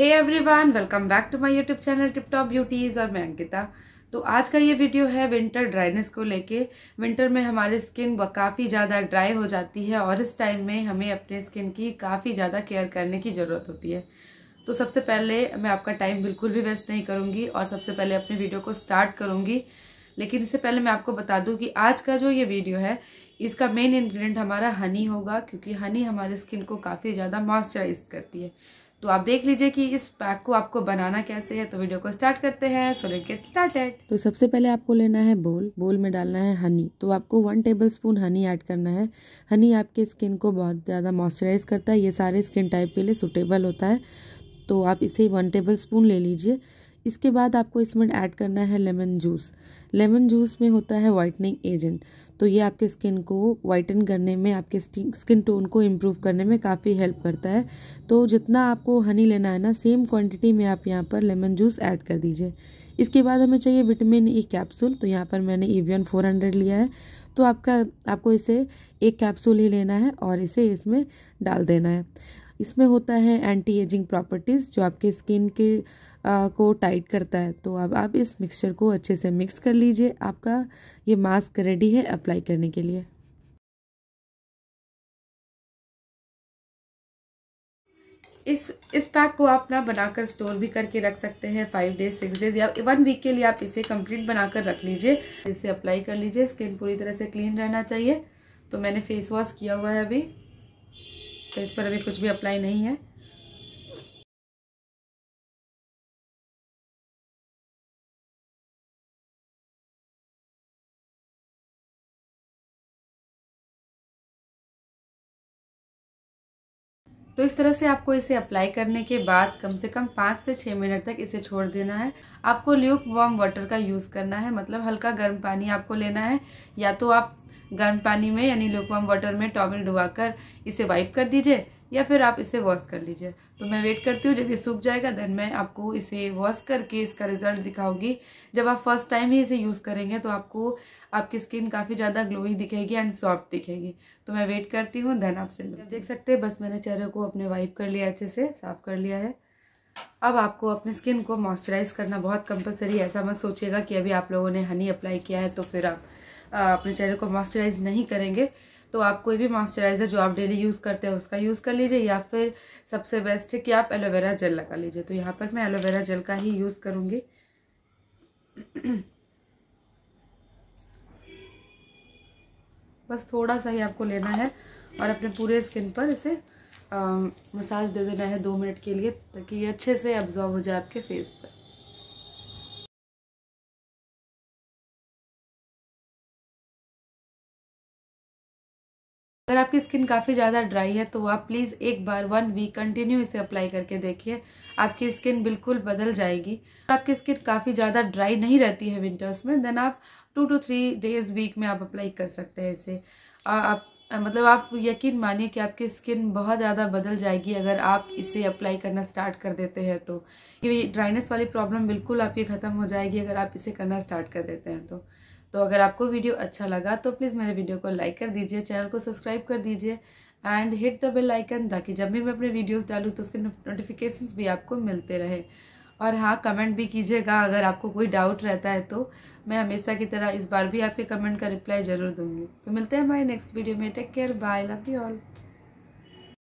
hey everyone welcome back to my YouTube channel tip top beauties और मैं अंकिता तो आज का ये वीडियो है विंटर ड्राइनेस को लेके विंटर में हमारी स्किन काफ़ी ज़्यादा ड्राई हो जाती है और इस टाइम में हमें अपने स्किन की काफ़ी ज़्यादा केयर करने की ज़रूरत होती है तो सबसे पहले मैं आपका टाइम बिल्कुल भी वेस्ट नहीं करूँगी और सबसे पहले अपने वीडियो को स्टार्ट करूँगी लेकिन इससे पहले मैं आपको बता दूँ कि आज का जो ये वीडियो है इसका मेन इन्ग्रीडियंट हमारा हनी होगा क्योंकि हनी हमारे स्किन को काफ़ी ज़्यादा मॉइस्चराइज करती है तो आप देख लीजिए कि इस पैक को आपको बनाना कैसे है तो वीडियो को स्टार्ट करते हैं सो लेट गेट स्टार्टेड तो सबसे पहले आपको लेना है बोल बोल में डालना है हनी तो आपको one tablespoon honey add करना है हनी आपके स्किन को बहुत ज़्यादा मॉइस्चराइज करता है ये सारे स्किन टाइप के लिए सुटेबल होता है तो आप इसे वन टेबल स्पून ले लीजिए इसके बाद आपको इसमें ऐड करना है लेमन जूस लेमन जूस में होता है वाइटनिंग एजेंट तो ये आपके स्किन को वाइटन करने में आपके स्किन टोन को इम्प्रूव करने में काफ़ी हेल्प करता है तो जितना आपको हनी लेना है ना सेम क्वांटिटी में आप यहाँ पर लेमन जूस ऐड कर दीजिए इसके बाद हमें चाहिए विटामिन ई कैप्सूल तो यहाँ पर मैंने ईवियन फोर हंड्रेड लिया है तो आपका आपको इसे एक कैप्सूल ही लेना है और इसे इसमें डाल देना है इसमें होता है एंटी एजिंग प्रॉपर्टीज़ जो आपके स्किन के आ, को टाइट करता है तो अब आप इस मिक्सचर को अच्छे से मिक्स कर लीजिए आपका ये मास्क रेडी है अप्लाई करने के लिए इस इस पैक को आप ना बनाकर स्टोर भी करके रख सकते हैं फाइव डेज सिक्स डेज या वन वीक के लिए आप इसे कंप्लीट बनाकर रख लीजिए इसे अप्लाई कर लीजिए स्किन पूरी तरह से क्लीन रहना चाहिए तो मैंने फेस वॉश किया हुआ है अभी तो इस पर अभी कुछ भी अप्लाई नहीं है तो इस तरह से आपको इसे अप्लाई करने के बाद कम से कम पाँच से छः मिनट तक इसे छोड़ देना है आपको ल्यूक वार्म वाटर का यूज़ करना है मतलब हल्का गर्म पानी आपको लेना है या तो आप गर्म पानी में यानी लुकवाम वाटर में टॉवल डुबाकर इसे वाइप कर दीजिए या फिर आप इसे वॉश कर लीजिए तो मैं वेट करती हूँ जब ये सूख जाएगा देन मैं आपको इसे वॉश करके इसका रिजल्ट दिखाऊंगी जब आप फर्स्ट टाइम ही इसे यूज़ करेंगे तो आपको आपकी स्किन काफ़ी ज़्यादा ग्लोई दिखेगी एंड सॉफ्ट दिखेगी तो मैं वेट करती हूँ देन आपसे देख सकते हैं बस मैंने चेहरे को अपने वाइप कर लिया अच्छे से साफ़ कर लिया है अब आपको अपने स्किन को मॉइस्चराइज करना बहुत कंपलसरी है ऐसा मत सोचिएगा कि अभी आप लोगों ने हनी अप्लाई किया है तो फिर आप अपने चेहरे को मॉइस्चराइज नहीं करेंगे तो आप कोई भी मॉइस्चराइज़र जो आप डेली यूज़ करते हैं उसका यूज़ कर लीजिए या फिर सबसे बेस्ट है कि आप एलोवेरा जेल लगा लीजिए तो यहाँ पर मैं एलोवेरा जेल का ही यूज़ करूँगी बस थोड़ा सा ही आपको लेना है और अपने पूरे स्किन पर इसे आ, मसाज दे देना है दो मिनट के लिए ताकि ये अच्छे से अब्जॉर्व हो जाए आपके फेस पर अगर आपकी स्किन काफ़ी ज़्यादा ड्राई है तो आप प्लीज़ एक बार वन वीक कंटिन्यू इसे अप्लाई करके देखिए आपकी स्किन बिल्कुल बदल जाएगी आपकी स्किन काफ़ी ज़्यादा ड्राई नहीं रहती है विंटर्स में देन आप two to three days week में आप अप्लाई कर सकते हैं इसे आप मतलब आप यकीन मानिए कि आपकी स्किन बहुत ज़्यादा बदल जाएगी अगर आप इसे अप्लाई करना स्टार्ट कर देते हैं तो ये ड्राइनेस वाली प्रॉब्लम बिल्कुल आपकी ख़त्म हो जाएगी अगर आप इसे करना स्टार्ट कर देते हैं तो तो अगर आपको वीडियो अच्छा लगा तो प्लीज़ मेरे वीडियो को लाइक कर दीजिए चैनल को सब्सक्राइब कर दीजिए and hit the bell icon ताकि जब भी मैं अपने वीडियोस डालूँ तो उसके नोटिफिकेशन भी आपको मिलते रहे और हाँ कमेंट भी कीजिएगा अगर आपको कोई डाउट रहता है तो मैं हमेशा की तरह इस बार भी आपके कमेंट का रिप्लाई ज़रूर दूंगी तो मिलते हैं हमारे नेक्स्ट वीडियो में take care bye love you all